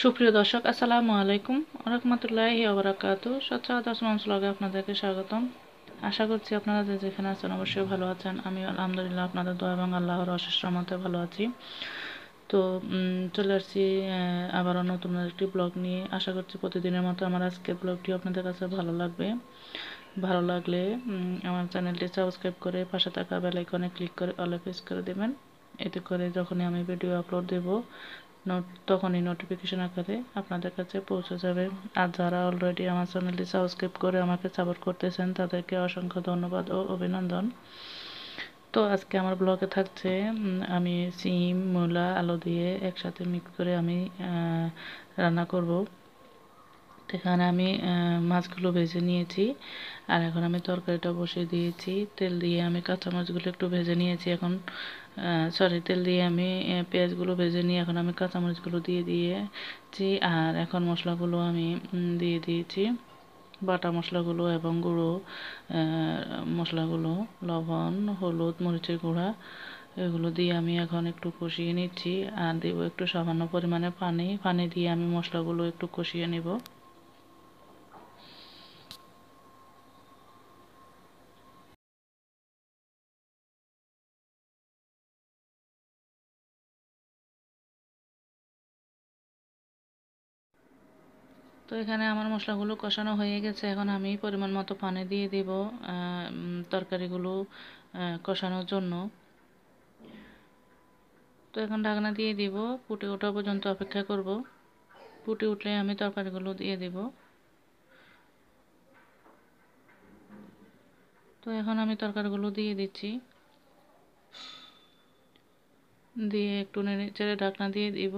সুপ্রিয় দর্শক আসসালামু আলাইকুম রহমতুল্লাহ আবরাকাত সচ্ছাদ আসমান ব্লগে আপনাদেরকে স্বাগতম আশা করছি আপনারা যে যেখানে আছেন অবশ্যই ভালো আছেন আমি আলহামদুলিল্লাহ আপনাদের দোয়া এবং আল্লাহর অশেষ রহমতে ভালো আছি তো চলে আসছি আবারও নতুন একটি ব্লগ নিয়ে আশা করছি প্রতিদিনের মতো আমার আজকের ব্লগটি আপনাদের কাছে ভালো লাগবে ভালো লাগলে আমার চ্যানেলটি সাবস্ক্রাইব করে পাশে থাকা বেলাইকনে ক্লিক করে অল প্রেস করে দেবেন এতে করে যখনই আমি ভিডিও আপলোড দেব তখনই নোটিফিকেশন আকারে আপনাদের কাছে পৌঁছে যাবে আর যারা অলরেডি আমার চ্যানেলটি সাবস্ক্রাইব করে আমাকে সাপোর্ট করতেছেন তাদেরকে অসংখ্য ধন্যবাদ ও অভিনন্দন তো আজকে আমার ব্লগে থাকছে আমি সিম মূলা আলু দিয়ে একসাথে মিক্স করে আমি রান্না করব এখানে আমি মাছগুলো ভেজে নিয়েছি আর এখন আমি তরকারিটা বসিয়ে দিয়েছি তেল দিয়ে আমি কাঁচা মাছগুলো একটু ভেজে নিয়েছি এখন সরি তেল দিয়ে আমি পেঁয়াজগুলো ভেজে নিয়ে এখন আমি কাঁচা মাছগুলো দিয়ে দিয়েছি আর এখন মশলাগুলো আমি দিয়ে দিয়েছি বাটা মশলাগুলো এবং গুঁড়ো মশলাগুলো লবণ হলুদ মরিচের গুঁড়া এগুলো দিয়ে আমি এখন একটু কষিয়ে নিচ্ছি আর দেবো একটু সামান্য পরিমাণে পানি পানি দিয়ে আমি মশলাগুলো একটু কষিয়ে নেব তো এখানে আমার মশলাগুলো কষানো হয়ে গেছে এখন আমি পরিমাণ মতো পানি দিয়ে দেব তরকারিগুলো কষানোর জন্য তো এখন ঢাকনা দিয়ে দিব ফুটে ওঠা পর্যন্ত অপেক্ষা করব ফুটে উঠলে আমি তরকারিগুলো দিয়ে দিব তো এখন আমি তরকারিগুলো দিয়ে দিচ্ছি দিয়ে একটু নেড়ে চেড়ে ঢাকনা দিয়ে দিব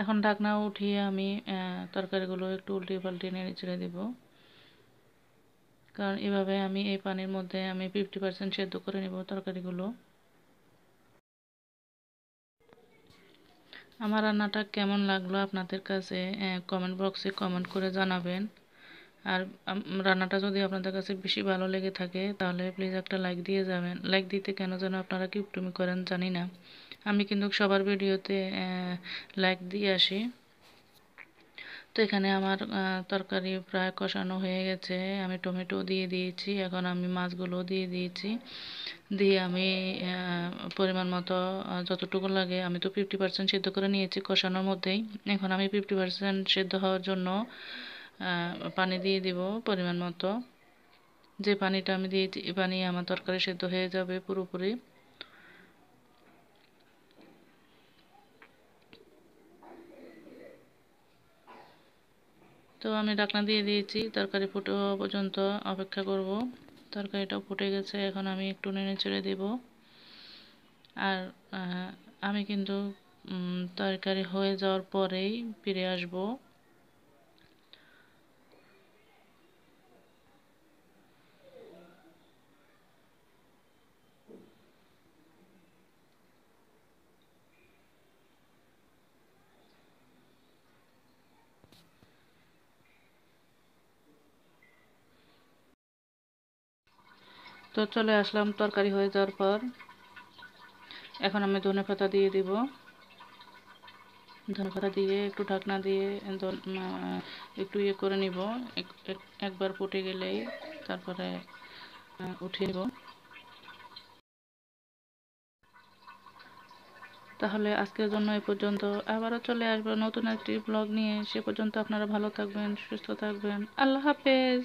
এখন ঢাকনা উঠিয়ে আমি তরকারিগুলো একটু উল্টে পাল্টে নেড়ে ছেড়ে দেব কারণ এভাবে আমি এই পানির মধ্যে আমি ফিফটি পার্সেন্ট সেদ্ধ করে নেব তরকারিগুলো আমার রান্নাটা কেমন লাগলো আপনাদের কাছে কমেন্ট বক্সে কমেন্ট করে জানাবেন আর রান্নাটা যদি আপনাদের কাছে বেশি ভালো লেগে থাকে তাহলে প্লিজ একটা লাইক দিয়ে যাবেন লাইক দিতে কেন যেন আপনারা কিপটুমি করেন জানি না আমি কিন্তু সবার ভিডিওতে লাইক দিয়ে আসি তো এখানে আমার তরকারি প্রায় কষানো হয়ে গেছে আমি টমেটো দিয়ে দিয়েছি এখন আমি মাছগুলো দিয়ে দিয়েছি দিয়ে আমি পরিমাণ মতো যতটুকু লাগে আমি তো ফিফটি পার্সেন্ট সেদ্ধ করে নিয়েছি কষানোর মধ্যেই এখন আমি ফিফটি পার্সেন্ট সেদ্ধ হওয়ার জন্য পানি দিয়ে দিব পরিমাণ মতো যে পানিটা আমি দিয়েছি এই পানি আমার তরকারি সেদ্ধ হয়ে যাবে পুরোপুরি তো আমি ঢাকনা দিয়ে দিয়েছি তরকারি ফুটে হওয়া পর্যন্ত অপেক্ষা করব তরকারিটাও ফুটে গেছে এখন আমি একটু নেড়ে ছেড়ে দেব আর আমি কিন্তু তরকারি হয়ে যাওয়ার পরেই ফিরে আসবো তো চলে আসলাম তরকারি হয়ে যাওয়ার পর এখন আমি ধনে পাতা দিয়ে দিব ধনে পাতা দিয়ে একটু ঢাকনা দিয়ে একটু ইয়ে করে নিব একবার ফুটে গেলেই তারপরে উঠে নিব তাহলে আজকের জন্য এ পর্যন্ত আবারও চলে আসবো নতুন একটি ব্লগ নিয়ে সে পর্যন্ত আপনারা ভালো থাকবেন সুস্থ থাকবেন আল্লাহ হাফেজ